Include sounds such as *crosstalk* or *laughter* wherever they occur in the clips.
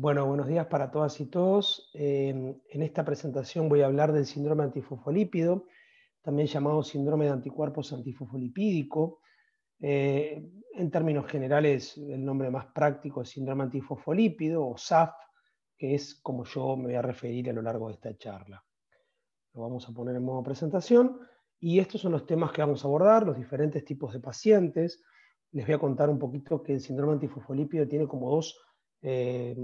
Bueno, buenos días para todas y todos. Eh, en esta presentación voy a hablar del síndrome antifosfolípido, también llamado síndrome de anticuerpos antifosfolipídico. Eh, en términos generales, el nombre más práctico es síndrome antifosfolípido o SAF, que es como yo me voy a referir a lo largo de esta charla. Lo vamos a poner en modo presentación y estos son los temas que vamos a abordar, los diferentes tipos de pacientes. Les voy a contar un poquito que el síndrome antifosfolípido tiene como dos eh,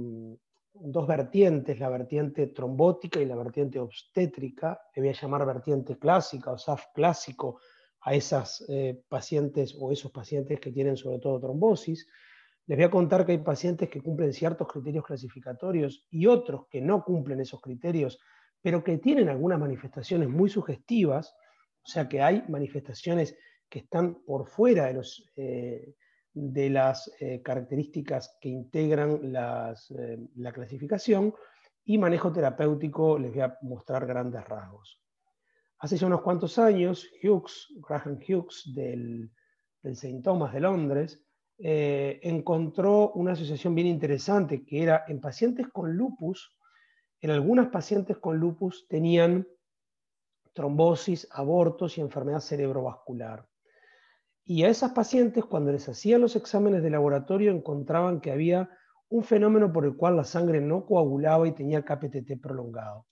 dos vertientes, la vertiente trombótica y la vertiente obstétrica. Le voy a llamar vertiente clásica o SAF clásico a esas eh, pacientes o esos pacientes que tienen sobre todo trombosis. Les voy a contar que hay pacientes que cumplen ciertos criterios clasificatorios y otros que no cumplen esos criterios, pero que tienen algunas manifestaciones muy sugestivas, o sea que hay manifestaciones que están por fuera de los... Eh, de las eh, características que integran eh, la clasificación y manejo terapéutico les voy a mostrar grandes rasgos. Hace ya unos cuantos años, Hughes, Graham Hughes del, St. Thomas de Londres, eh, encontró una asociación bien interesante que era en pacientes con lupus, en algunas pacientes con lupus tenían trombosis, abortos y enfermedad cerebrovascular. Y a esas pacientes, cuando les hacían los exámenes de laboratorio, encontraban que había un fenómeno por el cual la sangre no coagulaba y tenía KPTT prolongado.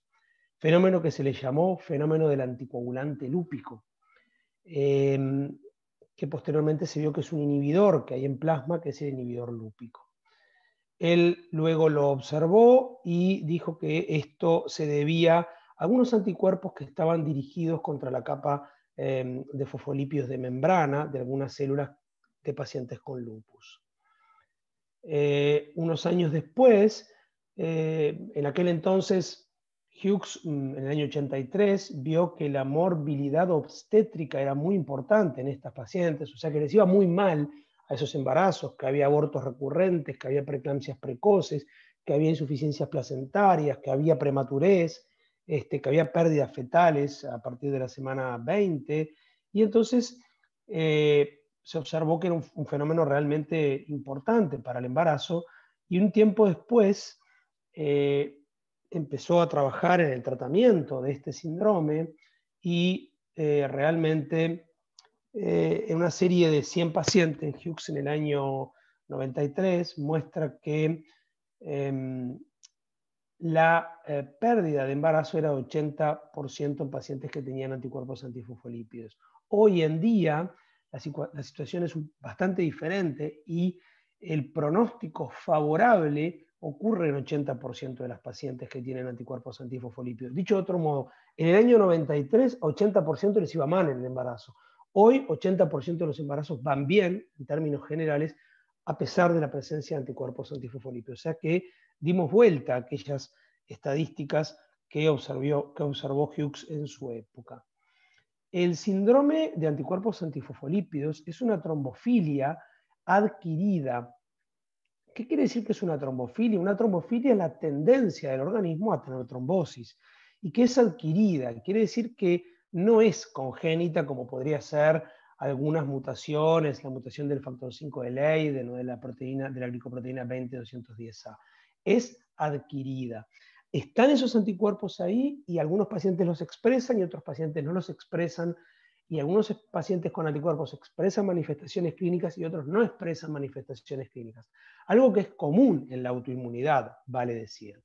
Fenómeno que se le llamó fenómeno del anticoagulante lúpico, em, que posteriormente se vio que es un inhibidor que hay en plasma, que es el inhibidor lúpico. Él luego lo observó y dijo que esto se debía a algunos anticuerpos que estaban dirigidos contra la capa Em, de fosfolipios de membrana de algunas células de pacientes con lupus. Eh, unos años después, eh, en aquel entonces, Hughes, mm, en el año 83, vio que la morbilidad obstétrica era muy importante en estas pacientes, o sea que les iba muy mal a esos embarazos, que había abortos recurrentes, que había preeclampsias precoces, que había insuficiencias placentarias, que había prematurez, este, que había pérdidas fetales a partir de la semana 20, y entonces eh, se observó que era un, fenómeno realmente importante para el embarazo, y un tiempo después eh, empezó a trabajar en el tratamiento de este síndrome y eh, realmente en una serie de 100 pacientes, Hughes en el año 93, muestra que em, la eh, pérdida de embarazo era 80% en pacientes que tenían anticuerpos antifosfolípidos. Hoy en día la, situación es bastante diferente y el pronóstico favorable ocurre en 80% de las pacientes que tienen anticuerpos antifosfolípidos. Dicho de otro modo, en el año 93, 80% les iba mal en el embarazo. Hoy, 80% de los embarazos van bien, en términos generales, a pesar de la presencia de anticuerpos antifosfolípidos. O sea que dimos vuelta a aquellas estadísticas que observó, que observó Hughes en su época. El síndrome de anticuerpos antifofolípidos es una trombofilia adquirida. ¿Qué quiere decir que es una trombofilia? Una trombofilia es la tendencia del organismo a tener trombosis y que es adquirida. Quiere decir que no es congénita como podría ser algunas mutaciones, la mutación del factor 5 de ley, de, la proteína, de la glicoproteína 20-210A es adquirida. Están esos anticuerpos ahí y algunos pacientes los expresan y otros pacientes no los expresan y algunos pacientes con anticuerpos expresan manifestaciones clínicas y otros no expresan manifestaciones clínicas. Algo que es común en la autoinmunidad, vale decir.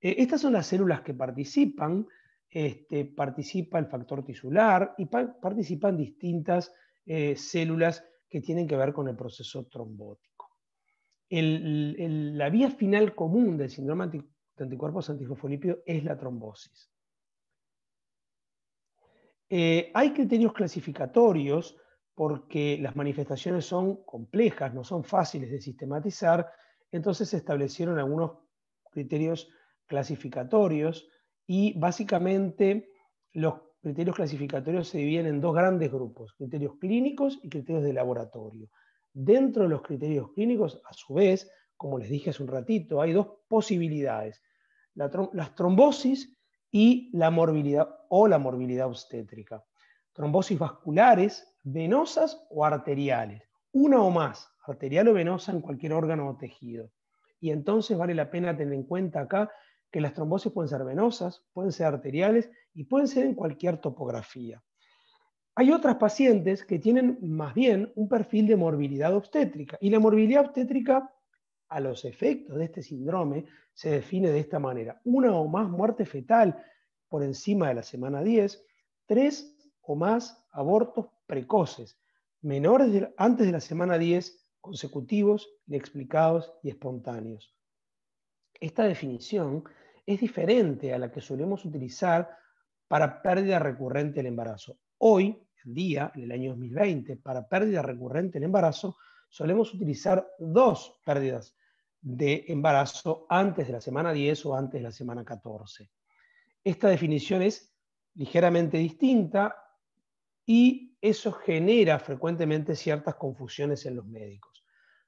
Eh, estas son las células que participan, este, participa el factor tisular y participan distintas eh, células que tienen que ver con el proceso trombótico la vía final común del síndrome de anticuerpos antifofolipio es la trombosis. Eh, hay criterios clasificatorios porque las manifestaciones son complejas, no son fáciles de sistematizar, entonces se establecieron algunos criterios clasificatorios y básicamente los criterios clasificatorios se dividen en dos grandes grupos, criterios clínicos y criterios de laboratorio. Dentro de los criterios clínicos, a su vez, como les dije hace un ratito, hay dos posibilidades, las trombosis y la morbilidad o la morbilidad obstétrica. Trombosis vasculares, venosas o arteriales, una o más, arterial o venosa en cualquier órgano o tejido. Y entonces vale la pena tener en cuenta acá que las trombosis pueden ser venosas, pueden ser arteriales y pueden ser en cualquier topografía. Hay otras pacientes que tienen más bien un perfil de morbilidad obstétrica y la morbilidad obstétrica a los efectos de este síndrome se define de esta manera. Una o más muerte fetal por encima de la semana 10, tres o más abortos precoces, menores antes de la semana 10, consecutivos, inexplicados y espontáneos. Esta definición es diferente a la que solemos utilizar para pérdida recurrente del embarazo. Hoy en día, en el año 2020, para pérdida recurrente en embarazo, solemos utilizar dos pérdidas de embarazo antes de la semana 10 o antes de la semana 14. Esta definición es ligeramente distinta y eso genera frecuentemente ciertas confusiones en los médicos.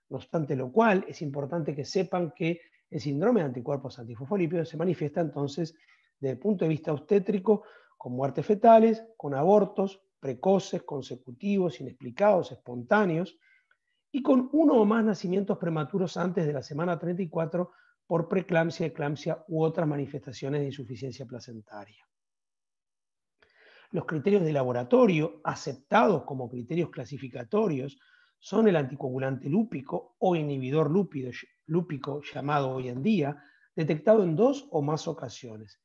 No obstante lo cual, es importante que sepan que el síndrome de anticuerpos antifosfolípidos se manifiesta entonces desde el punto de vista obstétrico con muertes fetales, con abortos precoces, consecutivos, inexplicados, espontáneos, y con uno o más nacimientos prematuros antes de la semana 34 por preeclampsia, eclampsia u otras manifestaciones de insuficiencia placentaria. Los criterios de laboratorio, aceptados como criterios clasificatorios, son el anticoagulante lúpico o inhibidor lúpico llamado hoy en día, detectado en dos o más ocasiones,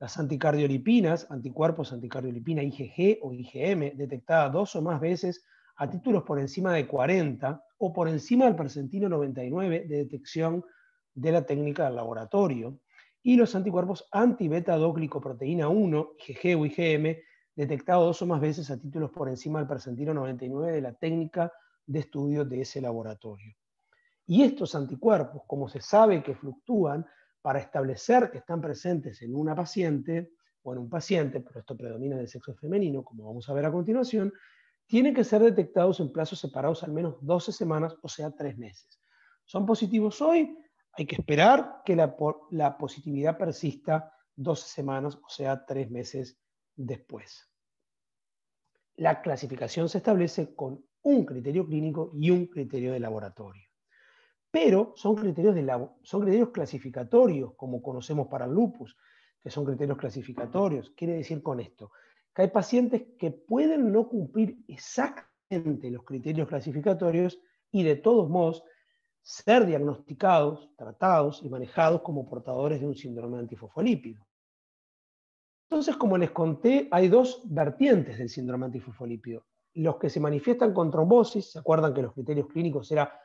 las anticardiolipinas, anticuerpos anticardiolipina IgG o IgM, detectadas dos o más veces a títulos por encima de 40 o por encima del percentino 99 de detección de la técnica del laboratorio, y los anticuerpos antibeta 1, IgG o IgM, detectados dos o más veces a títulos por encima del percentino 99 de la técnica de estudio de ese laboratorio. Y estos anticuerpos, como se sabe que fluctúan, para establecer que están presentes en una paciente o en un paciente, pero esto predomina del el sexo femenino, como vamos a ver a continuación, tienen que ser detectados en plazos separados al menos 12 semanas, o sea, 3 meses. Son positivos hoy, hay que esperar que la, la positividad persista 12 semanas, o sea, 3 meses después. La clasificación se establece con un criterio clínico y un criterio de laboratorio pero son criterios, de son criterios clasificatorios, como conocemos para el lupus, que son criterios clasificatorios. Quiere decir con esto que hay pacientes que pueden no cumplir exactamente los criterios clasificatorios y de todos modos ser diagnosticados, tratados y manejados como portadores de un síndrome antifosfolípido. Entonces, como les conté, hay dos vertientes del síndrome antifosfolípido. Los que se manifiestan con trombosis, se acuerdan que los criterios clínicos era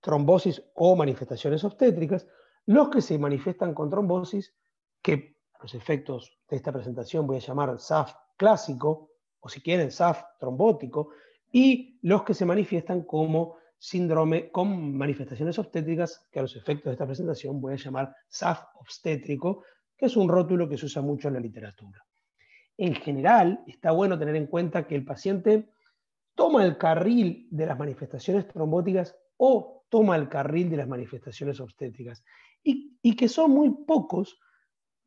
trombosis o manifestaciones obstétricas, los que se manifiestan con trombosis, que los efectos de esta presentación voy a llamar SAF clásico, o si quieren SAF trombótico, y los que se manifiestan como síndrome con manifestaciones obstétricas, que a los efectos de esta presentación voy a llamar SAF obstétrico, que es un rótulo que se usa mucho en la literatura. En general, está bueno tener en cuenta que el paciente toma el carril de las manifestaciones trombóticas o toma el carril de las manifestaciones obstétricas. Y, que son muy pocos,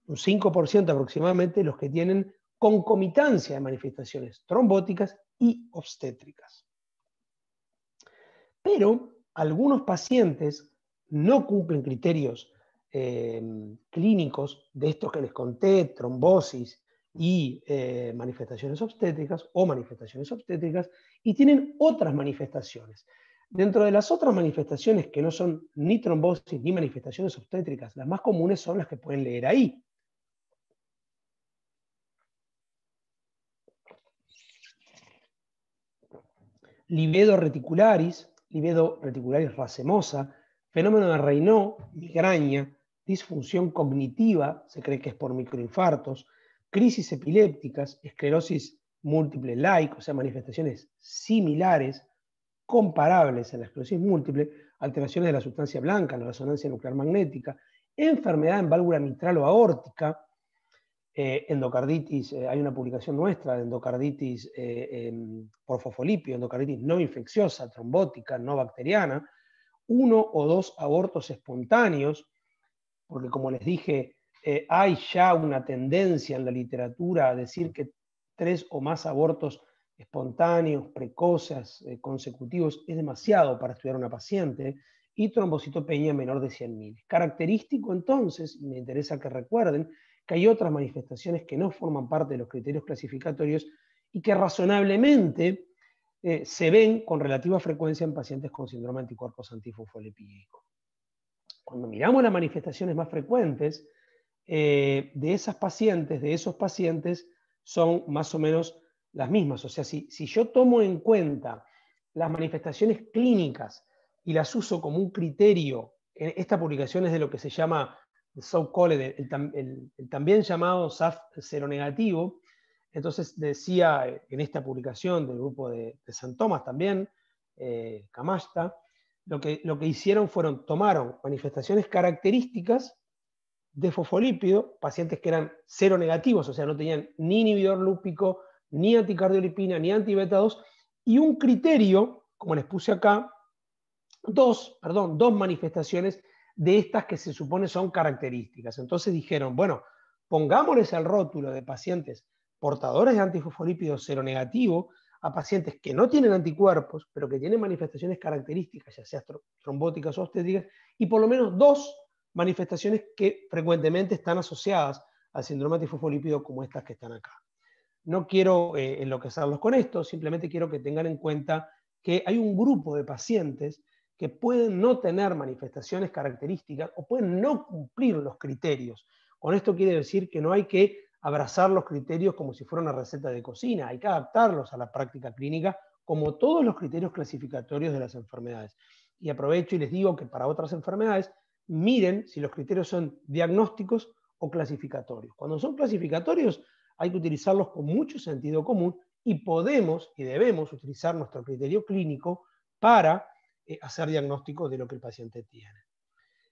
un 5% aproximadamente, los que tienen concomitancia de manifestaciones trombóticas y obstétricas. Pero algunos pacientes no cumplen criterios em, clínicos de estos que les conté, trombosis y eh, manifestaciones obstétricas o manifestaciones obstétricas, y tienen otras manifestaciones. Dentro de las otras manifestaciones que no son ni trombosis ni manifestaciones obstétricas, las más comunes son las que pueden leer ahí. Libedo reticularis, libedo reticularis racemosa, fenómeno de reino, migraña, disfunción cognitiva, se cree que es por microinfartos, crisis epilépticas, esclerosis múltiple -like, o sea, manifestaciones similares, comparables en la esclerosis múltiple, alteraciones de la sustancia blanca, la resonancia nuclear magnética, enfermedad en válvula mitral o aórtica, eh, endocarditis, eh, hay una publicación nuestra de endocarditis eh, endocarditis no infecciosa, trombótica, no bacteriana, uno o dos abortos espontáneos, porque como les dije, eh, hay ya una tendencia en la literatura a decir que tres o más abortos espontáneos, precoces, eh, consecutivos, es demasiado para estudiar una paciente, y trombocitopeña menor de 100.000. Característico entonces, y me interesa que recuerden, que hay otras manifestaciones que no forman parte de los criterios clasificatorios y que razonablemente eh, se ven con relativa frecuencia en pacientes con síndrome anticuerpos antifosfolipídico. Cuando miramos las manifestaciones más frecuentes, eh, de esas pacientes, de esos pacientes, son más o menos las mismas. O sea, si, yo tomo en cuenta las manifestaciones clínicas y las uso como un criterio, en esta publicación es de lo que se llama el el, también llamado SAF negativo, entonces decía eh, en esta publicación del grupo de, San Tomás también, eh, lo que, lo que hicieron fueron, tomaron manifestaciones características de fosfolípido, pacientes que eran cero negativos, o sea, no tenían ni inhibidor lúpico, ni anticardiolipina, ni anti beta 2, y un criterio, como les puse acá, dos, perdón, dos manifestaciones de estas que se supone son características. Entonces dijeron, bueno, pongámosles al rótulo de pacientes portadores de antifosfolípidos seronegativo a pacientes que no tienen anticuerpos, pero que tienen manifestaciones características, ya sea trombóticas o obstétricas, y por lo menos dos manifestaciones que frecuentemente están asociadas al síndrome antifosfolípido como estas que están acá. No quiero eh, enloquecerlos con esto, simplemente quiero que tengan en cuenta que hay un grupo de pacientes que pueden no tener manifestaciones características o pueden no cumplir los criterios. Con esto quiere decir que no hay que abrazar los criterios como si fuera una receta de cocina, hay que adaptarlos a la práctica clínica como todos los criterios clasificatorios de las enfermedades. Y aprovecho y les digo que para otras enfermedades miren si los criterios son diagnósticos o clasificatorios. Cuando son clasificatorios, hay que utilizarlos con mucho sentido común y podemos y debemos utilizar nuestro criterio clínico para eh, hacer diagnóstico de lo que el paciente tiene.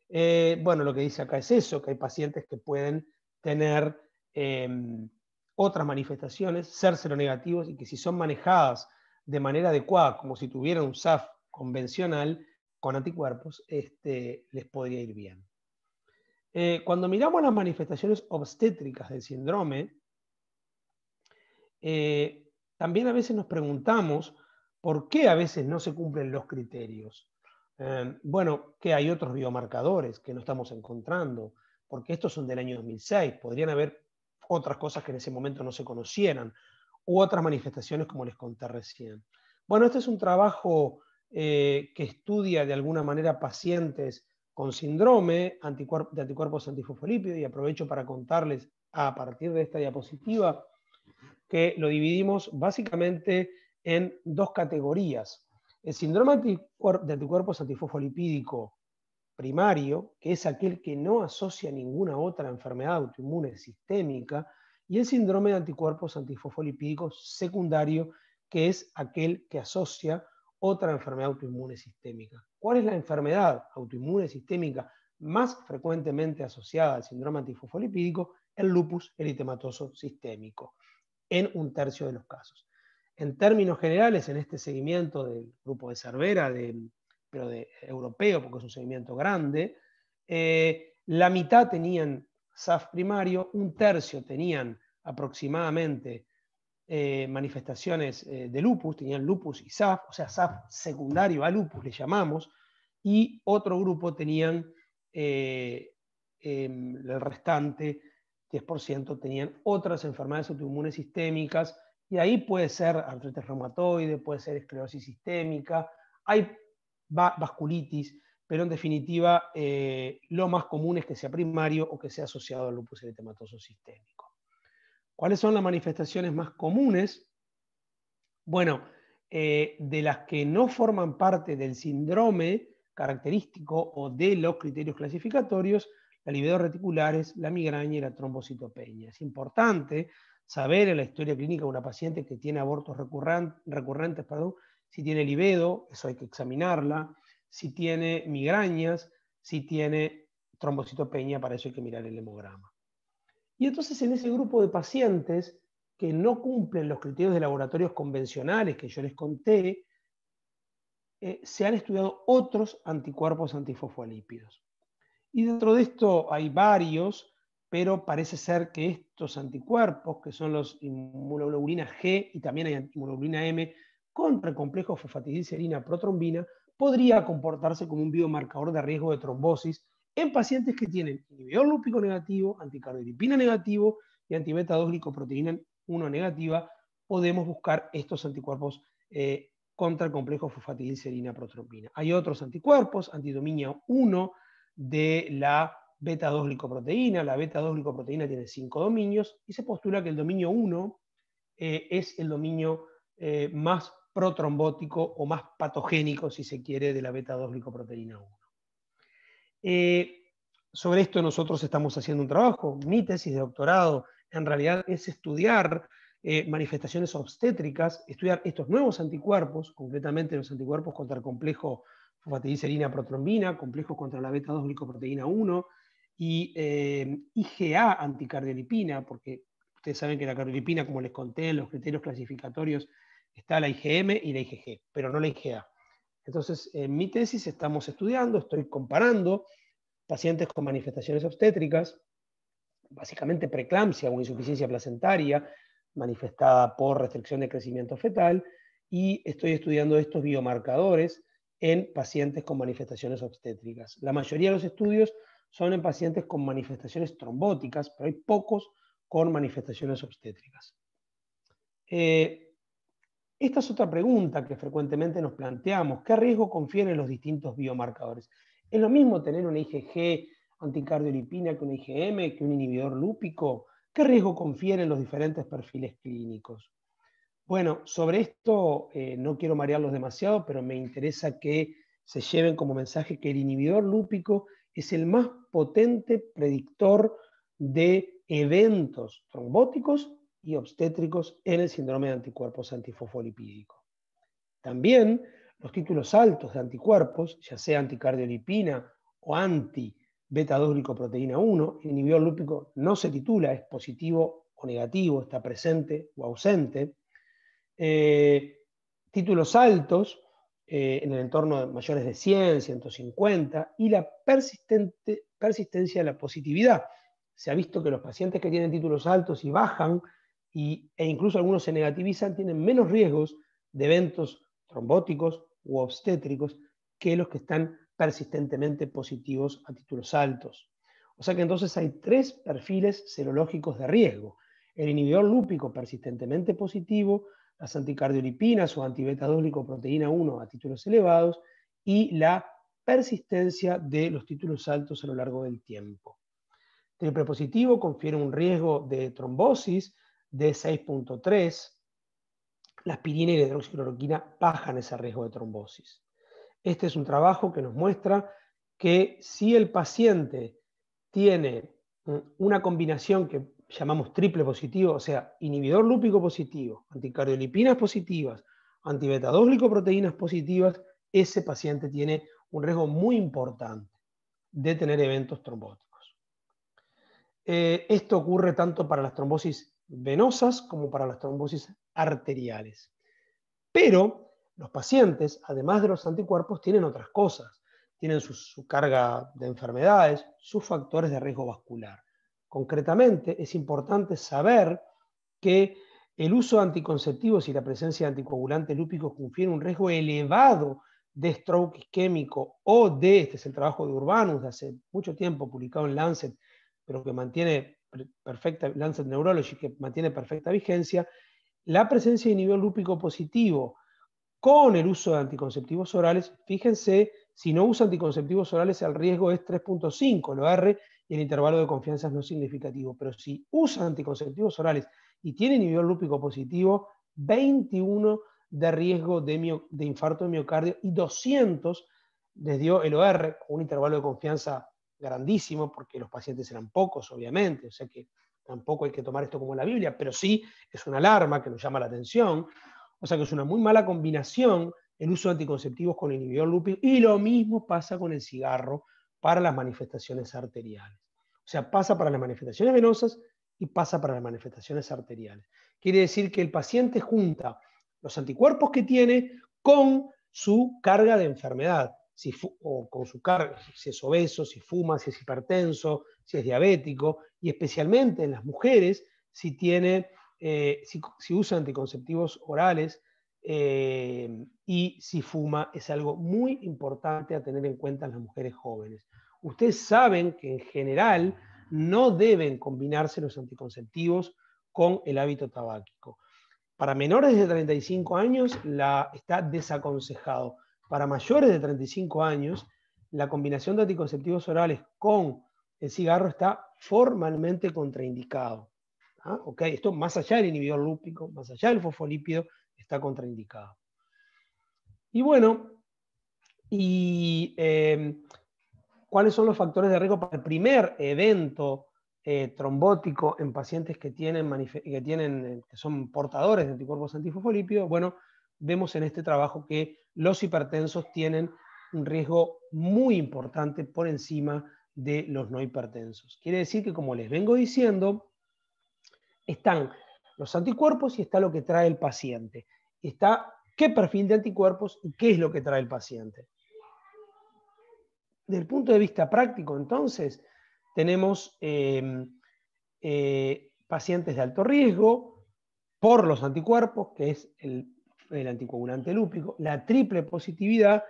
Eh, bueno, lo que dice acá es eso, que hay pacientes que pueden tener em, otras manifestaciones, ser seronegativos, y que si son manejadas de manera adecuada, como si tuvieran un SAF convencional con anticuerpos, este, les podría ir bien. Eh, cuando miramos las manifestaciones obstétricas del síndrome, eh, también a veces nos preguntamos por qué a veces no se cumplen los criterios. Eh, bueno, que hay otros biomarcadores que no estamos encontrando, porque estos son del año 2006, podrían haber otras cosas que en ese momento no se conocieran, u otras manifestaciones como les conté recién. Bueno, este es un trabajo eh, que estudia de alguna manera pacientes con síndrome de anticuerpos antifosfolípidos y aprovecho para contarles a partir de esta diapositiva que lo dividimos básicamente en dos categorías. El síndrome de anticuerpos antifosfolipídico primario, que es aquel que no asocia ninguna otra enfermedad autoinmune sistémica, y el síndrome de anticuerpos antifosfolipídicos secundario, que es aquel que asocia otra enfermedad autoinmune sistémica. ¿Cuál es la enfermedad autoinmune sistémica más frecuentemente asociada al síndrome antifosfolipídico? El lupus eritematoso sistémico en un tercio de los casos. En términos generales, en este seguimiento del grupo de Cervera, pero de europeo, porque es un seguimiento grande, eh, la mitad tenían SAF primario, un tercio tenían aproximadamente eh, manifestaciones eh, de lupus, tenían lupus y SAF, o sea, SAF secundario a lupus le llamamos, y otro grupo tenían em, el restante 10% tenían otras enfermedades autoinmunes sistémicas, y ahí puede ser artritis reumatoide, puede ser esclerosis sistémica, hay vasculitis, pero en definitiva eh, lo más común es que sea primario o que sea asociado al lupus eritematoso sistémico. ¿Cuáles son las manifestaciones más comunes? Bueno, eh, de las que no forman parte del síndrome característico o de los criterios clasificatorios, la libido reticulares, la migraña y la trombocitopenia. Es importante saber en la historia clínica de una paciente que tiene abortos recurrentes, si tiene libido, eso hay que examinarla, si tiene migrañas, si tiene trombocitopenia, para eso hay que mirar el hemograma. Y entonces en ese grupo de pacientes que no cumplen los criterios de laboratorios convencionales que yo les conté, eh, se han estudiado otros anticuerpos antifosfolípidos. Y dentro de esto hay varios, pero parece ser que estos anticuerpos, que son los inmunoglobulina G y también hay inmunoglobulina M, contra el complejo fosfatidilserina protrombina, podría comportarse como un biomarcador de riesgo de trombosis en pacientes que tienen inhibidor lúpico negativo, anticardiolipina negativo y antibeta 2 glicoproteína 1 negativa, podemos buscar estos anticuerpos eh, contra el complejo fosfatidilserina protrombina. Hay otros anticuerpos, antidominio 1, de la beta-2-glicoproteína. La beta-2-glicoproteína tiene cinco dominios y se postula que el dominio 1 eh, es el dominio eh, más protrombótico o más patogénico, si se quiere, de la beta-2-glicoproteína 1. Eh, sobre esto nosotros estamos haciendo un trabajo. Mi tesis de doctorado en realidad es estudiar manifestaciones obstétricas, estudiar estos nuevos anticuerpos, concretamente los anticuerpos contra el complejo fosfatidilserina protrombina, complejos contra la beta-2 glicoproteína 1 y eh, IgA anticardiolipina, porque ustedes saben que la cardiolipina, como les conté en los criterios clasificatorios, está la IgM y la IgG, pero no la IgA. Entonces, en mi tesis estamos estudiando, estoy comparando pacientes con manifestaciones obstétricas, básicamente preeclampsia o insuficiencia placentaria, manifestada por restricción de crecimiento fetal, y estoy estudiando estos biomarcadores en pacientes con manifestaciones obstétricas. La mayoría de los estudios son en pacientes con manifestaciones trombóticas, pero hay pocos con manifestaciones obstétricas. Eh, esta es otra pregunta que frecuentemente nos planteamos. ¿Qué riesgo confieren los distintos biomarcadores? ¿Es lo mismo tener una IgG anticardiolipina que una IgM, que un inhibidor lúpico? ¿Qué riesgo confieren los diferentes perfiles clínicos? Bueno, sobre esto eh, no quiero marearlos demasiado, pero me interesa que se lleven como mensaje que el inhibidor lúpico es el más potente predictor de eventos trombóticos y obstétricos en el síndrome de anticuerpos antifosfolipídico. También los títulos altos de anticuerpos, ya sea anticardiolipina o anti-beta 2 glicoproteína 1, el inhibidor lúpico no se titula, es positivo o negativo, está presente o ausente. Eh, títulos altos eh, en el entorno de mayores de 100, 150 y la persistencia de la positividad. Se ha visto que los pacientes que tienen títulos altos y bajan y, e incluso algunos se negativizan tienen menos riesgos de eventos trombóticos u obstétricos que los que están persistentemente positivos a títulos altos. O sea que entonces hay tres perfiles serológicos de riesgo. El inhibidor lúpico persistentemente positivo, las anticardiolipinas o antibeta proteína 1 a títulos elevados y la persistencia de los títulos altos a lo largo del tiempo. Triple positivo confiere un riesgo de trombosis de 6.3. La aspirina y la hidroxicloroquina bajan ese riesgo de trombosis. Este es un trabajo que nos muestra que si el paciente tiene mm, una combinación que llamamos triple positivo, o sea, inhibidor lúpico positivo, anticardiolipinas positivas, antibeta-2 positivas, ese paciente tiene un riesgo muy importante de tener eventos trombóticos. Eh, esto ocurre tanto para las trombosis venosas como para las trombosis arteriales. Pero los pacientes, además de los anticuerpos, tienen otras cosas. Tienen su carga de enfermedades, sus factores de riesgo vascular. Concretamente, es importante saber que el uso de anticonceptivos y la presencia de anticoagulantes lúpicos confieren un riesgo elevado de stroke isquémico o de, este es el trabajo de Urbanus de hace mucho tiempo, publicado en Lancet, pero que mantiene perfecta, Lancet Neurology, que mantiene perfecta vigencia, la presencia de nivel lúpico positivo con el uso de anticonceptivos orales, fíjense, si no usa anticonceptivos orales el riesgo es 3.5, lo R el intervalo de confianza no significativo, pero si usa anticonceptivos orales y tienen inhibidor lúpico positivo, 21 de riesgo de, infarto de miocardio y 200 les dio el OR, un intervalo de confianza grandísimo, porque los pacientes eran pocos, obviamente, o sea que tampoco hay que tomar esto como la Biblia, pero sí es una alarma que nos llama la atención, o sea que es una muy mala combinación el uso de anticonceptivos con inhibidor lúpico, y lo mismo pasa con el cigarro, para las manifestaciones arteriales. O sea, pasa para las manifestaciones venosas y pasa para las manifestaciones arteriales. Quiere decir que el paciente junta los anticuerpos que tiene con su carga de enfermedad, si o con su carga, si es obeso, si fuma, si es hipertenso, si es diabético, y especialmente en las mujeres, si, tiene, eh, si, usa anticonceptivos orales, eh, y si fuma es algo muy importante a tener en cuenta en las mujeres jóvenes. Ustedes saben que en general no deben combinarse los anticonceptivos con el hábito tabáquico. Para menores de 35 años la, está desaconsejado. Para mayores de 35 años, la combinación de anticonceptivos orales con el cigarro está formalmente contraindicado. ¿ah? Esto más allá del inhibidor lúpico, más allá del fosfolípido, está contraindicado. Y bueno, y em, cuáles son los factores de riesgo para el primer evento eh, trombótico en pacientes que, tienen, tienen, eh, que son portadores de anticuerpos antifosfolípidos, bueno, vemos en este trabajo que los hipertensos tienen un riesgo muy importante por encima de los no hipertensos. Quiere decir que, como les vengo diciendo, están los anticuerpos y está lo que trae el paciente. Está qué perfil de anticuerpos y qué es lo que trae el paciente. Desde el punto de vista práctico, entonces, tenemos em, eh, pacientes de alto riesgo por los anticuerpos, que es el, el anticoagulante lúpico, la triple positividad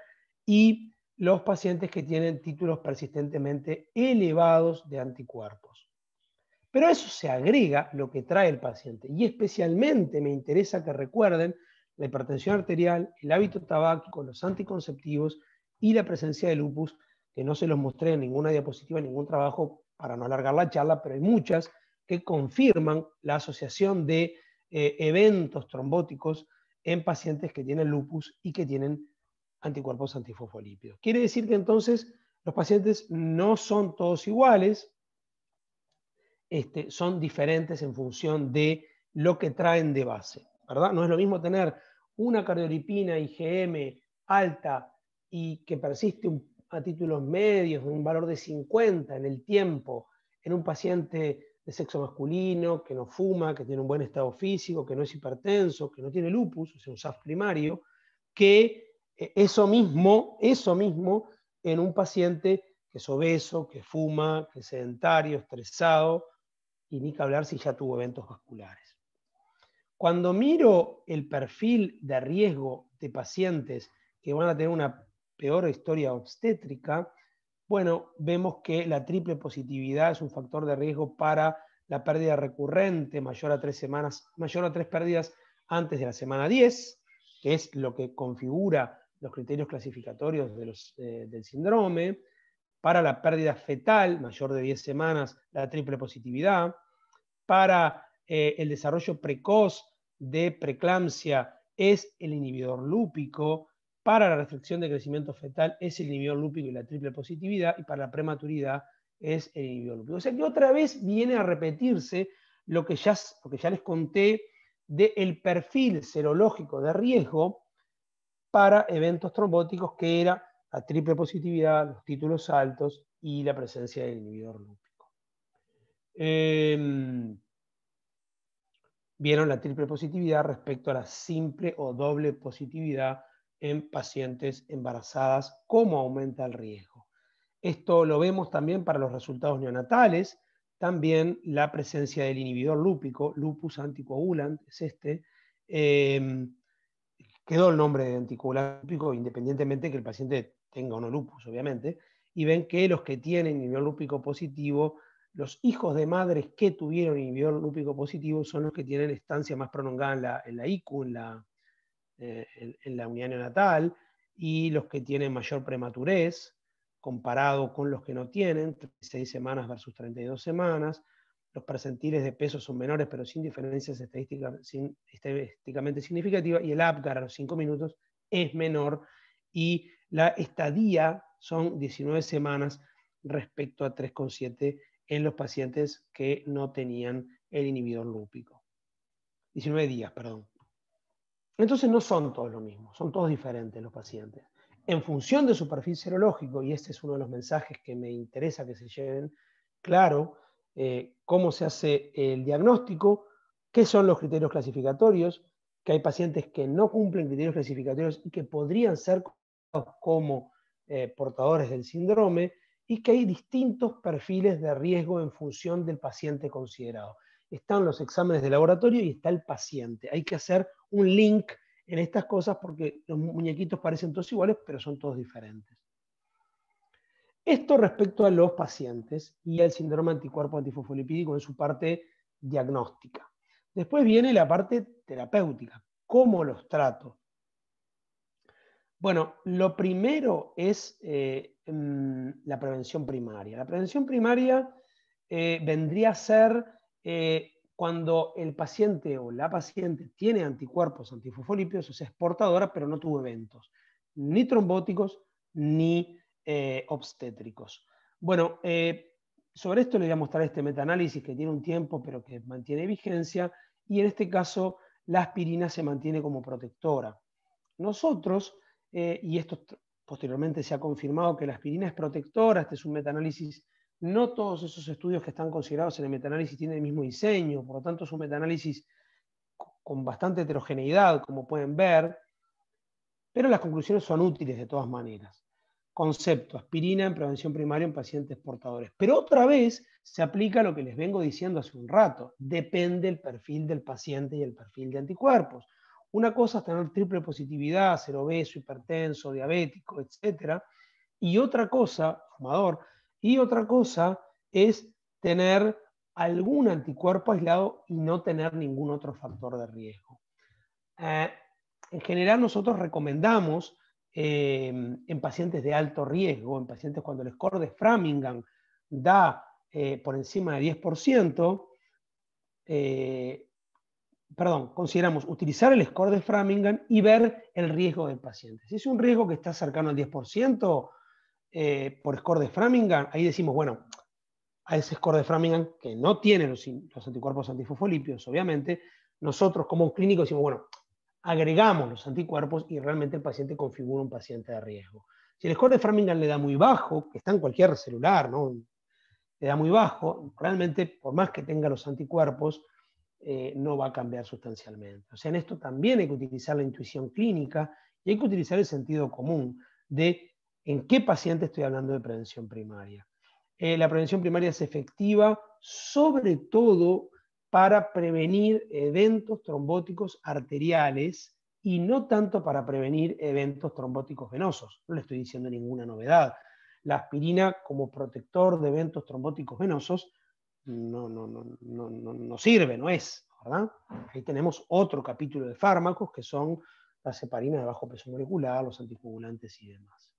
y los pacientes que tienen títulos persistentemente elevados de anticuerpos. Pero eso se agrega lo que trae el paciente. Y especialmente me interesa que recuerden la hipertensión arterial, el hábito tabáquico, los anticonceptivos y la presencia de lupus que no se los mostré en ninguna diapositiva, en ningún trabajo, para no alargar la charla, pero hay muchas que confirman la asociación de eh, eventos trombóticos en pacientes que tienen lupus y que tienen anticuerpos antifosfolípidos. Quiere decir que entonces los pacientes no son todos iguales, este, son diferentes en función de lo que traen de base, ¿verdad? No es lo mismo tener una cardiolipina IgM alta y que persiste un a títulos medios, un valor de 50 en el tiempo, en un paciente de sexo masculino, que no fuma, que tiene un buen estado físico, que no es hipertenso, que no tiene lupus, o sea, un SAF primario, que eh, eso mismo, eso mismo en un paciente que es obeso, que fuma, que es sedentario, estresado, y ni que hablar si ya tuvo eventos vasculares. Cuando miro el perfil de riesgo de pacientes que van a tener una peor historia obstétrica, bueno, vemos que la triple positividad es un factor de riesgo para la pérdida recurrente mayor a tres semanas, mayor a tres pérdidas antes de la semana 10, que es lo que configura los criterios clasificatorios eh, del síndrome, para la pérdida fetal mayor de 10 semanas, la triple positividad, para eh, el desarrollo precoz de preeclampsia es el inhibidor lúpico, para la restricción de crecimiento fetal es el inhibidor lúpico y la triple positividad, y para la prematuridad es el inhibidor lúpico. O sea que otra vez viene a repetirse lo que ya, les conté del perfil serológico de riesgo para eventos trombóticos, que era la triple positividad, los títulos altos y la presencia del inhibidor lúpico. Em, vieron la triple positividad respecto a la simple o doble positividad en pacientes embarazadas, cómo aumenta el riesgo. Esto lo vemos también para los resultados neonatales, también la presencia del inhibidor lúpico, lupus anticoagulant, es este. Em, quedó el nombre de anticoagulante lúpico, independientemente que el paciente tenga o no lupus, obviamente. Y ven que los que tienen inhibidor lúpico positivo, los hijos de madres que tuvieron inhibidor lúpico positivo son los que tienen estancia más prolongada en la, en la ICU, en la, eh, en, la unión neonatal y los que tienen mayor prematurez comparado con los que no tienen, 36 semanas versus 32 semanas. Los percentiles de peso son menores, pero sin diferencias estadísticamente significativas. Y el APGAR a los 5 minutos es menor. Y la estadía son 19 semanas respecto a 3,7 en los pacientes que no tenían el inhibidor lúpico. 19 días, perdón. Entonces no son todos lo mismo, son todos diferentes los pacientes. En función de su perfil serológico, y este es uno de los mensajes que me interesa que se lleven claro, eh, cómo se hace el diagnóstico, qué son los criterios clasificatorios, que hay pacientes que no cumplen criterios clasificatorios y que podrían ser como eh, portadores del síndrome, y que hay distintos perfiles de riesgo en función del paciente considerado están los exámenes de laboratorio y está el paciente. Hay que hacer un link en estas cosas porque los muñequitos parecen todos iguales, pero son todos diferentes. Esto respecto a los pacientes y al síndrome anticuerpo antifosfolipídico en su parte diagnóstica. Después viene la parte terapéutica. ¿Cómo los trato? Bueno, lo primero es eh, mm, la prevención primaria. La prevención primaria eh, vendría a ser eh, cuando el paciente o la paciente tiene anticuerpos antifosfolípidos, o sea, es portadora, pero no tuvo eventos, ni trombóticos, ni eh, obstétricos. Bueno, eh, sobre esto les voy a mostrar este metaanálisis que tiene un tiempo, pero que mantiene vigencia, y en este caso la aspirina se mantiene como protectora. Nosotros, y esto posteriormente se ha confirmado que la aspirina es protectora, este es un metaanálisis no todos esos estudios que están considerados en el metaanálisis tienen el mismo diseño, por lo tanto es un metaanálisis con bastante heterogeneidad, como pueden ver, pero las conclusiones son útiles de todas maneras. Concepto, aspirina en prevención primaria en pacientes portadores. Pero otra vez se aplica lo que les vengo diciendo hace un rato. Depende el perfil del paciente y el perfil de anticuerpos. Una cosa es tener triple positividad, ser obeso, hipertenso, diabético, etc. Y otra cosa, fumador, y otra cosa es tener algún anticuerpo aislado y no tener ningún otro factor de riesgo. Eh, en general nosotros recomendamos eh, en pacientes de alto riesgo, en pacientes cuando el score de Framingham da eh, por encima de 10%, perdón, consideramos utilizar el score de Framingham y ver el riesgo del paciente. Si es un riesgo que está cercano al 10%, eh, por score de Framingham, ahí decimos, bueno, a ese score de Framingham, que no tiene los, anticuerpos antifosfolípidos, obviamente, nosotros como clínicos decimos, bueno, agregamos los anticuerpos y realmente el paciente configura un paciente de riesgo. Si el score de Framingham le da muy bajo, que está en cualquier celular, ¿no? le da muy bajo, realmente por más que tenga los anticuerpos, eh, no va a cambiar sustancialmente. O sea, en esto también hay que utilizar la intuición clínica y hay que utilizar el sentido común de ¿En qué paciente estoy hablando de prevención primaria? Eh, la prevención primaria es efectiva sobre todo para prevenir eventos trombóticos arteriales y no tanto para prevenir eventos trombóticos venosos. No le estoy diciendo ninguna novedad. La aspirina como protector de eventos trombóticos venosos no, sirve, no es. Ahí tenemos otro capítulo de fármacos que son las heparinas de bajo peso molecular, los anticoagulantes y demás.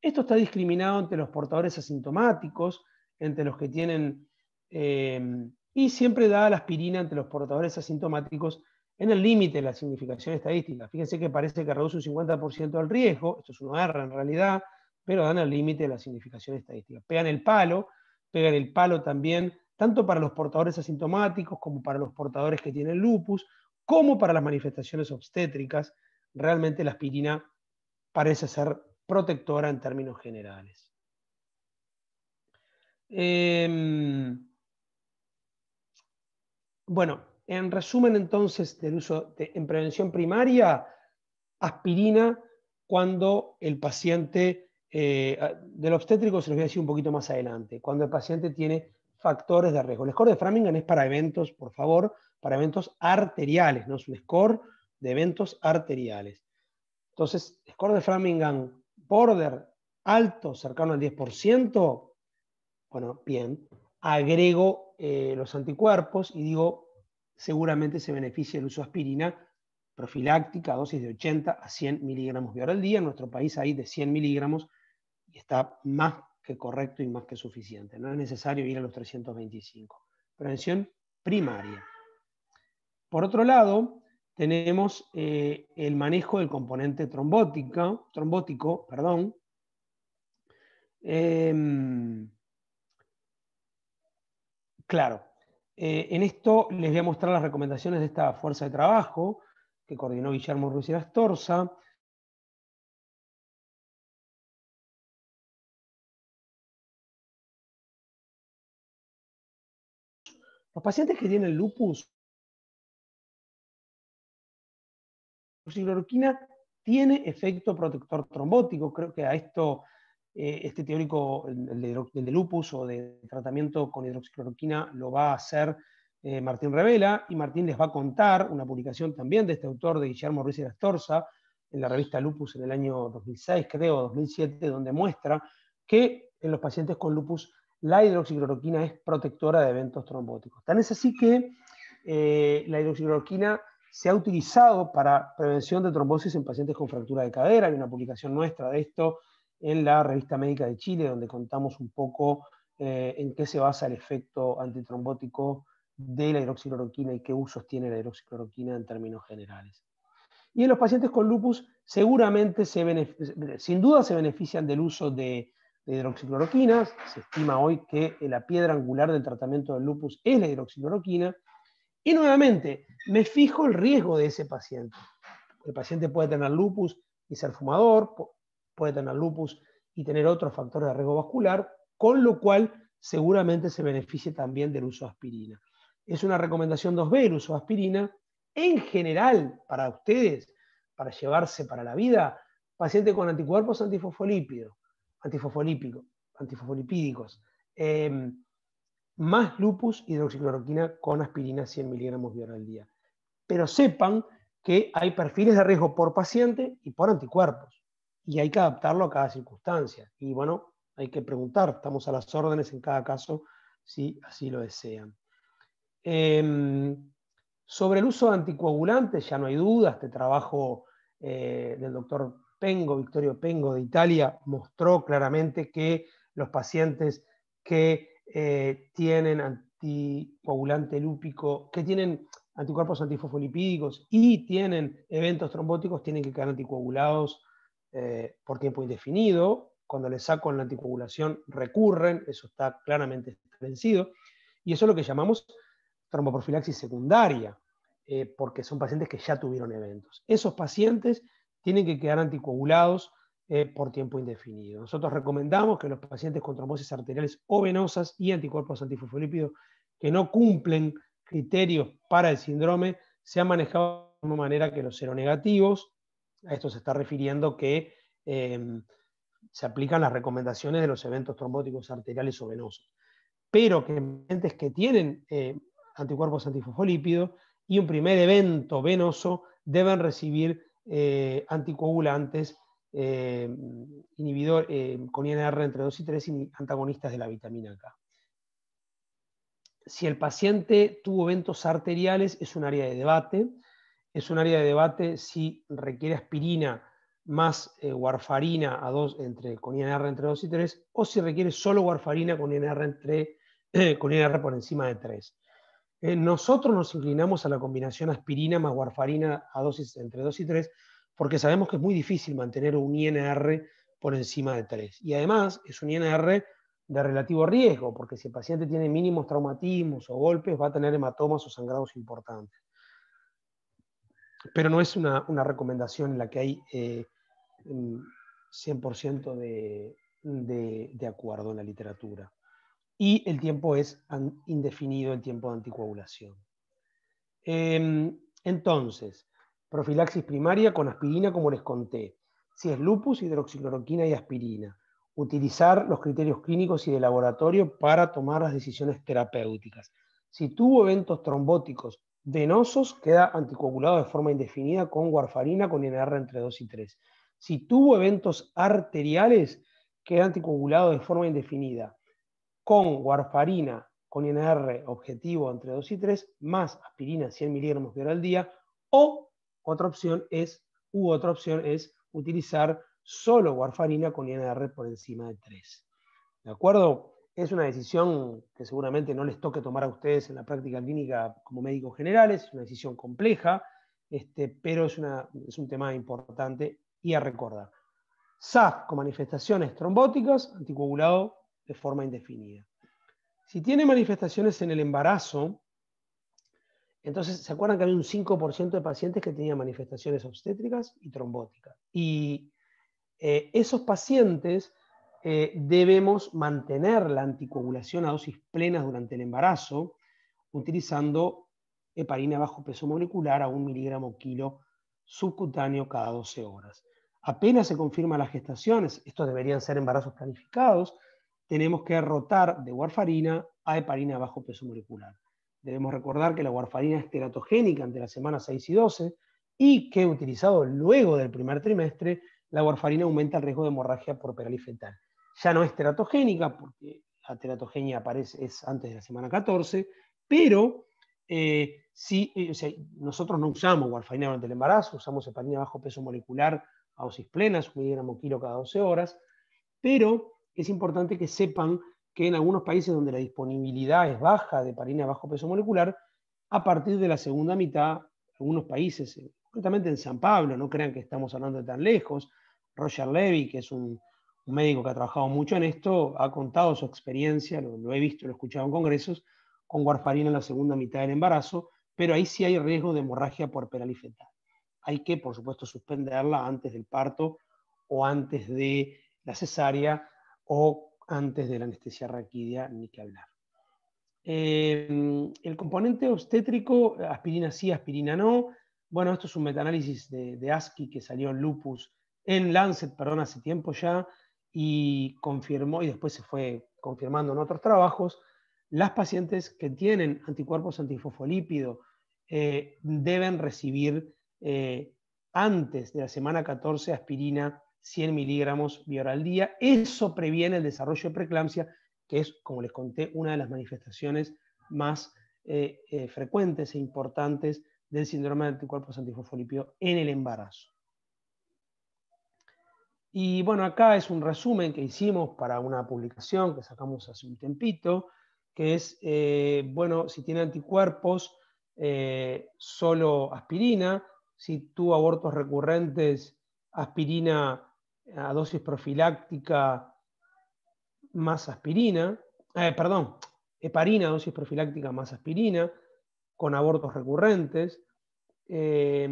Esto está discriminado entre los portadores asintomáticos, entre los que tienen, eh, y siempre da la aspirina entre los portadores asintomáticos en el límite de la significación estadística. Fíjense que parece que reduce un 50% el riesgo, esto es una R en realidad, pero dan el límite de la significación estadística. Pegan el palo, pegan el palo también, tanto para los portadores asintomáticos como para los portadores que tienen lupus, como para las manifestaciones obstétricas. Realmente la aspirina parece ser protectora en términos generales. Em, bueno, en resumen entonces en prevención primaria, aspirina cuando el paciente, eh, ah, del obstétrico se los voy a decir un poquito más adelante, cuando el paciente tiene factores de riesgo. El score de Framingham es para eventos, por favor, para eventos arteriales, no es un score de eventos arteriales. Entonces, score de Framingham border alto, cercano al 10%, bueno, bien, agrego eh, los anticuerpos y digo, seguramente se beneficia el uso de aspirina profiláctica, dosis de 80 a 100 miligramos de hora al día. En nuestro país hay de 100 miligramos y está más que correcto y más que suficiente. No es necesario ir a los 325. Prevención primaria. Por otro lado, tenemos eh, el manejo del componente trombótica, trombótico. Perdón. Em, claro, eh, en esto les voy a mostrar las recomendaciones de esta fuerza de trabajo que coordinó Guillermo Ruiz y Torza. Los pacientes que tienen lupus hidroxicloroquina tiene efecto protector trombótico. Creo que a esto eh, este teórico, el de, lupus o de tratamiento con hidroxicloroquina, lo va a hacer eh, Martín Revela y Martín les va a contar una publicación también de este autor de Guillermo Ruiz Astorza, en la revista Lupus en el año 2006, creo, 2007, donde muestra que en los pacientes con lupus la hidroxicloroquina es protectora de eventos trombóticos. Tan es así que eh, la hidroxicloroquina se ha utilizado para prevención de trombosis en pacientes con fractura de cadera. Hay una publicación nuestra de esto en la revista médica de Chile, donde contamos un poco eh, en qué se basa el efecto antitrombótico de la hidroxicloroquina y qué usos tiene la hidroxicloroquina en términos generales. Y en los pacientes con lupus seguramente, sin duda, se benefician del uso de, hidroxicloroquinas. Se estima hoy que la piedra angular del tratamiento del lupus es la hidroxicloroquina y nuevamente, me fijo el riesgo de ese paciente. El paciente puede tener lupus y ser fumador, puede tener lupus y tener otros factores de riesgo vascular, con lo cual seguramente se beneficie también del uso de aspirina. Es una recomendación 2B el uso de aspirina. En general, para ustedes, para llevarse para la vida, paciente con anticuerpos antifosfolípidos, más lupus hidroxicloroquina con aspirina 100 miligramos de hora al día. Pero sepan que hay perfiles de riesgo por paciente y por anticuerpos, y hay que adaptarlo a cada circunstancia. Y bueno, hay que preguntar, estamos a las órdenes en cada caso si así lo desean. Em, sobre el uso de anticoagulantes, ya no hay duda, este trabajo eh, del doctor Pengo, Victorio Pengo de Italia, mostró claramente que los pacientes que eh, tienen anticoagulante lúpico, que tienen anticuerpos antifosfolipídicos y tienen eventos trombóticos, tienen que quedar anticoagulados eh, por tiempo indefinido. Cuando les saco la anticoagulación recurren, eso está claramente establecido. Y eso es lo que llamamos tromboprofilaxis secundaria, eh, porque son pacientes que ya tuvieron eventos. Esos pacientes tienen que quedar anticoagulados eh, por tiempo indefinido. Nosotros recomendamos que los pacientes con trombosis arteriales o venosas y anticuerpos antifosfolípidos que no cumplen criterios para el síndrome sean manejados de la misma manera que los seronegativos. A esto se está refiriendo que em, se aplican las recomendaciones de los eventos trombóticos arteriales o venosos. Pero que pacientes que tienen eh, anticuerpos antifosfolípidos y un primer evento venoso deben recibir eh, anticoagulantes eh, inhibidor, eh, con INR entre 2 y 3 y antagonistas de la vitamina K. Si el paciente tuvo eventos arteriales, es un área de debate. Es un área de debate si requiere aspirina más eh, warfarina a entre, con INR entre 2 y 3 o si requiere solo warfarina con INR, entre, *clears throat* con INR por encima de 3. nosotros nos inclinamos a la combinación aspirina más warfarina a dosis entre 2 y 3 porque sabemos que es muy difícil mantener un INR por encima de 3. Y además es un INR de relativo riesgo, porque si el paciente tiene mínimos traumatismos o golpes, va a tener hematomas o sangrados importantes. Pero no es una, recomendación en la que hay 100% eh, de, de, acuerdo en la literatura. Y el tiempo es indefinido, el tiempo de anticoagulación. Em, entonces, Profilaxis primaria con aspirina, como les conté. Si es lupus, hidroxicloroquina y aspirina. Utilizar los criterios clínicos y de laboratorio para tomar las decisiones terapéuticas. Si tuvo eventos trombóticos venosos, queda anticoagulado de forma indefinida con warfarina con INR entre 2 y 3. Si tuvo eventos arteriales, queda anticoagulado de forma indefinida con warfarina con INR objetivo entre 2 y 3, más aspirina 100 miligramos de hora al día, o otra opción es, u otra opción es utilizar solo warfarina con INR por encima de 3. ¿De acuerdo? Es una decisión que seguramente no les toque tomar a ustedes en la práctica clínica como médicos generales, es una decisión compleja, este, pero es, es un tema importante y a recordar. SAF con manifestaciones trombóticas, anticoagulado de forma indefinida. Si tiene manifestaciones en el embarazo, entonces, ¿se acuerdan que había un 5% de pacientes que tenían manifestaciones obstétricas y trombóticas? Y eh, esos pacientes eh, debemos mantener la anticoagulación a dosis plenas durante el embarazo, utilizando heparina bajo peso molecular a un miligramo kilo subcutáneo cada 12 horas. Apenas se confirman las gestaciones, estos deberían ser embarazos planificados, tenemos que rotar de warfarina a heparina bajo peso molecular. Debemos recordar que la warfarina es teratogénica ante la semana 6 y 12 y que utilizado luego del primer trimestre, la warfarina aumenta el riesgo de hemorragia por peralifetal. Ya no es teratogénica, porque la teratogenia aparece, es antes de la semana 14, pero eh, eh, nosotros no usamos warfarina durante el embarazo, usamos heparina bajo peso molecular a dosis plenas, un miligramo kilo cada 12 horas, pero es importante que sepan que en algunos países donde la disponibilidad es baja de parina bajo peso molecular, a partir de la segunda mitad, algunos países, concretamente en San Pablo, no crean que estamos hablando de tan lejos, Roger Levy, que es un, médico que ha trabajado mucho en esto, ha contado su experiencia, lo, he visto, lo he escuchado en congresos, con warfarina en la segunda mitad del embarazo, pero ahí sí hay riesgo de hemorragia puerperal y fetal. Hay que, por supuesto, suspenderla antes del parto o antes de la cesárea o antes de la anestesia raquídea ni que hablar. Em, el componente obstétrico, aspirina sí, aspirina no. Bueno, esto es un metaanálisis de, de ASCII que salió en lupus, en Lancet, perdón, hace tiempo ya, y confirmó, y después se fue confirmando en otros trabajos, las pacientes que tienen anticuerpos antifosfolípido eh, deben recibir eh, antes de la semana 14 aspirina 100 miligramos vía al día. Eso previene el desarrollo de preeclampsia, que es, como les conté, una de las manifestaciones más eh, eh, frecuentes e importantes del síndrome de anticuerpos antifosfolípidos en el embarazo. Y bueno, acá es un resumen que hicimos para una publicación que sacamos hace un tempito, que es, eh, bueno, si tiene anticuerpos, solo aspirina, si tuvo abortos recurrentes, aspirina a dosis profiláctica más aspirina, eh, perdón, heparina, a dosis profiláctica más aspirina, con abortos recurrentes, eh,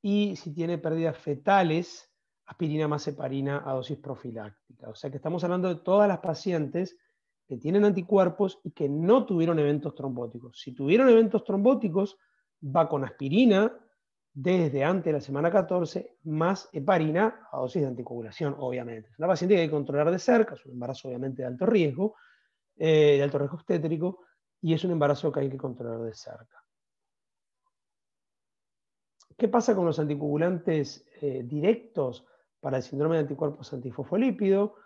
y si tiene pérdidas fetales, aspirina más heparina a dosis profiláctica. O sea que estamos hablando de todas las pacientes que tienen anticuerpos y que no tuvieron eventos trombóticos. Si tuvieron eventos trombóticos, va con aspirina desde antes de la semana 14, más heparina a dosis de anticoagulación, obviamente. Es una paciente que hay que controlar de cerca, es un embarazo obviamente de alto riesgo, eh, de alto riesgo obstétrico, y es un embarazo que hay que controlar de cerca. ¿Qué pasa con los anticoagulantes eh, directos para el síndrome de anticuerpos antifosfolípido?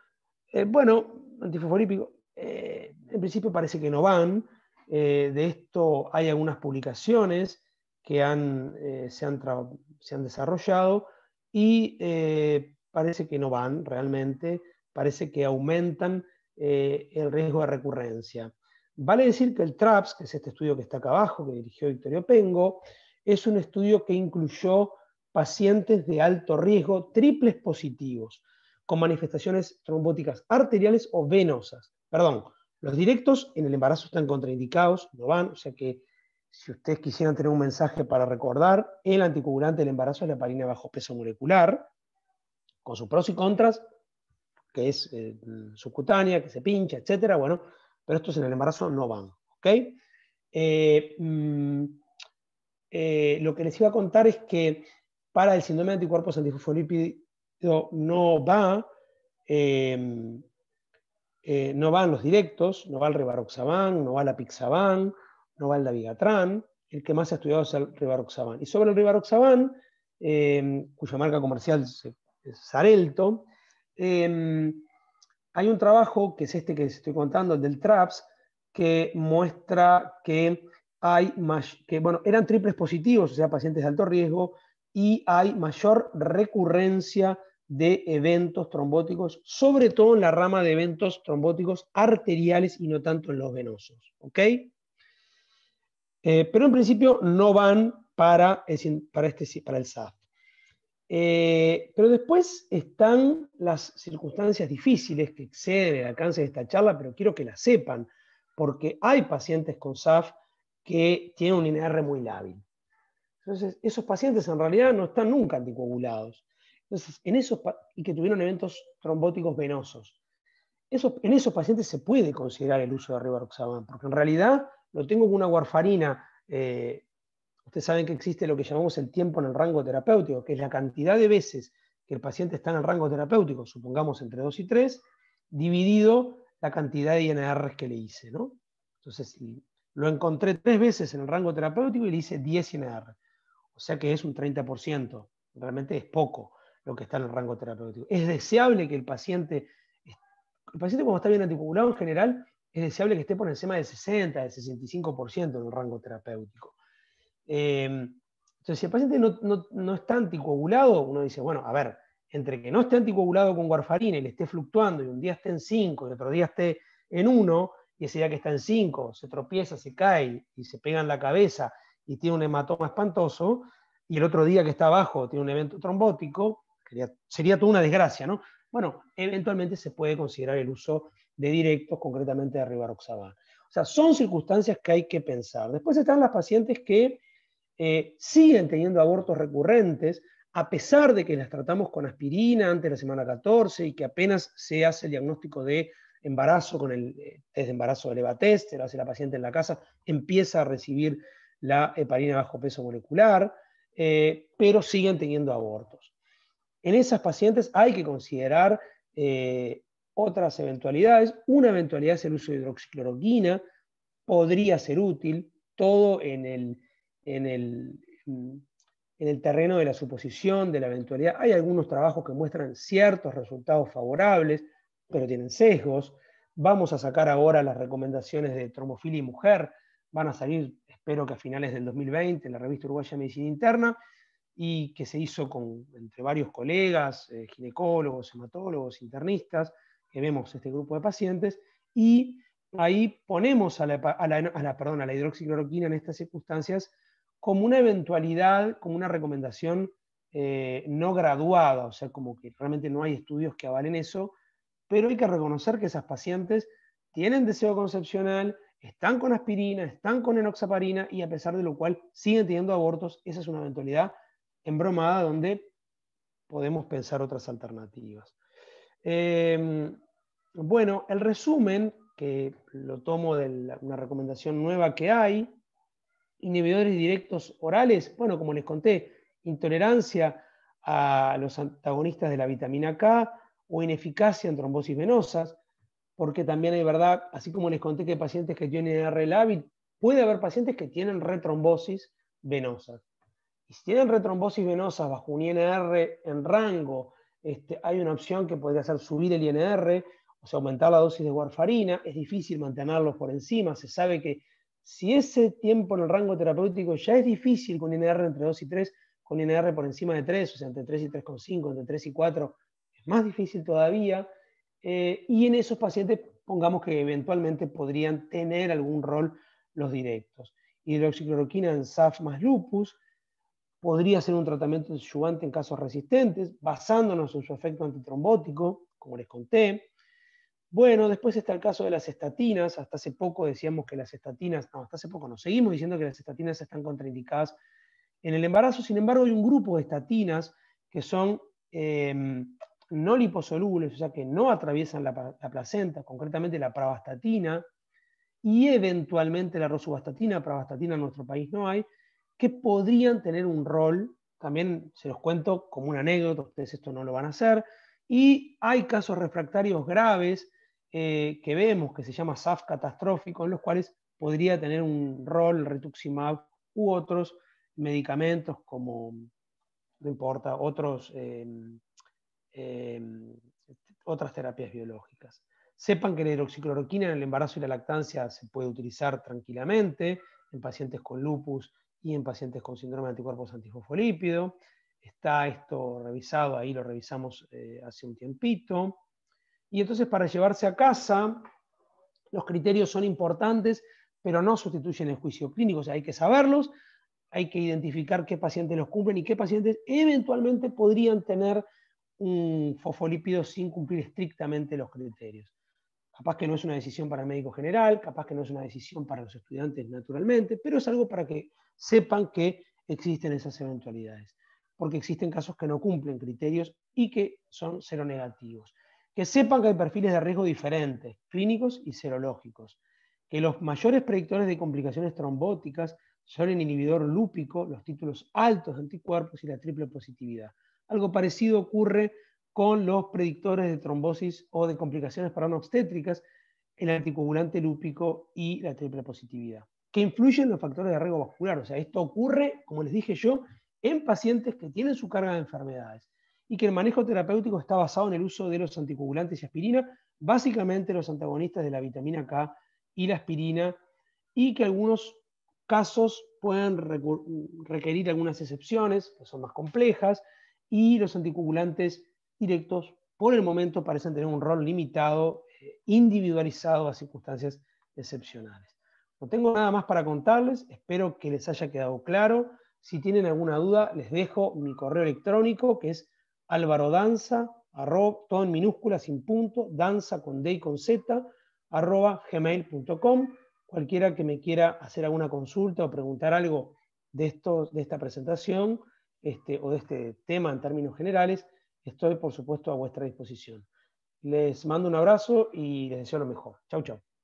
Eh, bueno, antifosfolípido, en principio parece que no van. de esto hay algunas publicaciones que han, eh, se, han desarrollado y eh, parece que no van realmente, parece que aumentan eh, el riesgo de recurrencia. Vale decir que el TRAPS, que es este estudio que está acá abajo, que dirigió Victorio Pengo, es un estudio que incluyó pacientes de alto riesgo, triples positivos, con manifestaciones trombóticas arteriales o venosas. Perdón, los directos en el embarazo están contraindicados, no van, o sea que si ustedes quisieran tener un mensaje para recordar, el anticoagulante del embarazo es la parina bajo peso molecular, con sus pros y contras, que es eh, subcutánea, que se pincha, etc. bueno, pero estos en el embarazo no van, eh, mm, eh, lo que les iba a contar es que para el síndrome de anticuerpos antifosfolípido no va, no van los directos, no va el rebaroxaban, no va la pixaban, Novalda Vigatrán, el que más ha estudiado es el Rivaroxaban. Y sobre el Rivaroxaban, em, cuya marca comercial es Sarelto, em, hay un trabajo, que es este que les estoy contando, del TRAPS, que muestra que hay que bueno, eran triples positivos, o sea, pacientes de alto riesgo, y hay mayor recurrencia de eventos trombóticos, sobre todo en la rama de eventos trombóticos arteriales y no tanto en los venosos. ¿Ok? Eh, pero en principio no van para, este el, para, SAF. Eh, pero después están las circunstancias difíciles que exceden el alcance de esta charla, pero quiero que la sepan, porque hay pacientes con SAF que tienen un INR muy lábil. Entonces, esos pacientes en realidad no están nunca anticoagulados. en y que tuvieron eventos trombóticos venosos. en esos pacientes se puede considerar el uso de rivaroxaban, porque en realidad lo tengo con una warfarina. Eh, ustedes saben que existe lo que llamamos el tiempo en el rango terapéutico, que es la cantidad de veces que el paciente está en el rango terapéutico, supongamos entre 2 y 3, dividido la cantidad de INRs que le hice. ¿no? Entonces, lo encontré tres veces en el rango terapéutico y le hice 10 INR. O sea que es un 30%. Realmente es poco lo que está en el rango terapéutico. Es deseable que el paciente, el paciente cuando está bien anticoagulado en general, es deseable que esté por encima del 60, del 65% en el rango terapéutico. Em, entonces, si el paciente no, está anticoagulado, uno dice, bueno, a ver, entre que no esté anticoagulado con warfarina y le esté fluctuando y un día esté en 5 y otro día esté en 1, y ese día que está en 5 se tropieza, se cae y se pega en la cabeza y tiene un hematoma espantoso, y el otro día que está abajo tiene un evento trombótico, sería, sería toda una desgracia, ¿no? Bueno, eventualmente se puede considerar el uso de directos, concretamente de Rivaroxaban. O sea, son circunstancias que hay que pensar. Después están las pacientes que eh, siguen teniendo abortos recurrentes, a pesar de que las tratamos con aspirina antes de la semana 14 y que apenas se hace el diagnóstico de embarazo con el eh, test de embarazo de se lo hace la paciente en la casa, empieza a recibir la heparina bajo peso molecular, eh, pero siguen teniendo abortos. En esas pacientes hay que considerar otras eventualidades. Una eventualidad es el uso de hidroxicloroquina, podría ser útil, todo en el, terreno de la suposición, de la eventualidad. Hay algunos trabajos que muestran ciertos resultados favorables, pero tienen sesgos. Vamos a sacar ahora las recomendaciones de tromofilia y mujer. Van a salir, espero que a finales del 2020, en la revista Uruguaya de Medicina Interna, y que se hizo entre varios colegas, eh, ginecólogos, hematólogos, internistas, vemos este grupo de pacientes, y ahí ponemos a la, la, hidroxicloroquina en estas circunstancias como una eventualidad, como una recomendación eh, no graduada, o sea, como que realmente no hay estudios que avalen eso, pero hay que reconocer que esas pacientes tienen deseo concepcional, están con aspirina, están con enoxaparina y a pesar de lo cual siguen teniendo abortos, esa es una eventualidad embromada donde podemos pensar otras alternativas. Eh, bueno, el resumen, que lo tomo de una recomendación nueva que hay, inhibidores directos orales, bueno, como les conté, intolerancia a los antagonistas de la vitamina K o ineficacia en trombosis venosas, porque también es verdad, así como les conté que hay pacientes que tienen INR LAVID, puede haber pacientes que tienen retrombosis venosa. Y si tienen retrombosis venosa bajo un INR en rango, este, hay una opción que podría ser subir el INR o sea, aumentar la dosis de warfarina, es difícil mantenerlos por encima, se sabe que si ese tiempo en el rango terapéutico ya es difícil con INR entre 2 y 3, con INR por encima de 3, o sea, entre 3 y 3,5, entre 3 y 4, es más difícil todavía, eh, y en esos pacientes pongamos que eventualmente podrían tener algún rol los directos. Hidroxicloroquina en SAF más lupus, podría ser un tratamiento adyuvante en casos resistentes, basándonos en su efecto antitrombótico, como les conté, bueno, después está el caso de las estatinas. Hasta hace poco decíamos que las estatinas, no, hasta hace poco nos seguimos diciendo que las estatinas están contraindicadas en el embarazo. Sin embargo, hay un grupo de estatinas que son em, no liposolubles, o sea, que no atraviesan la, placenta, concretamente la pravastatina y eventualmente la rosuvastatina, pravastatina en nuestro país no hay, que podrían tener un rol, también se los cuento como una anécdota, ustedes esto no lo van a hacer, y hay casos refractarios graves eh, que vemos, que se llama SAF catastrófico, en los cuales podría tener un rol rituximab u otros medicamentos como, no importa, otros, em, em, otras terapias biológicas. Sepan que la hidroxicloroquina en el embarazo y la lactancia se puede utilizar tranquilamente en pacientes con lupus y en pacientes con síndrome de anticuerpos antifosfolípido. Está esto revisado, ahí lo revisamos eh, hace un tiempito. Y entonces para llevarse a casa, los criterios son importantes, pero no sustituyen el juicio clínico. O sea, hay que saberlos, hay que identificar qué pacientes los cumplen y qué pacientes eventualmente podrían tener un fosfolípido sin cumplir estrictamente los criterios. Capaz que no es una decisión para el médico general, capaz que no es una decisión para los estudiantes naturalmente, pero es algo para que sepan que existen esas eventualidades, porque existen casos que no cumplen criterios y que son cero negativos que sepan que hay perfiles de riesgo diferentes, clínicos y serológicos, que los mayores predictores de complicaciones trombóticas son el inhibidor lúpico, los títulos altos de anticuerpos y la triple positividad. Algo parecido ocurre con los predictores de trombosis o de complicaciones obstétricas, el anticoagulante lúpico y la triple positividad, que influyen los factores de riesgo vascular. O sea, esto ocurre, como les dije yo, en pacientes que tienen su carga de enfermedades y que el manejo terapéutico está basado en el uso de los anticoagulantes y aspirina, básicamente los antagonistas de la vitamina K y la aspirina, y que algunos casos pueden requerir algunas excepciones, que son más complejas, y los anticoagulantes directos por el momento parecen tener un rol limitado, eh, individualizado a circunstancias excepcionales. No tengo nada más para contarles, espero que les haya quedado claro. Si tienen alguna duda, les dejo mi correo electrónico que es Álvaro Danza, arroba, todo en minúsculas, sin punto, danza con D y con Z, arroba gmail.com. Cualquiera que me quiera hacer alguna consulta o preguntar algo de, de esta presentación este, o de este tema en términos generales, estoy por supuesto a vuestra disposición. Les mando un abrazo y les deseo lo mejor. Chau, chau.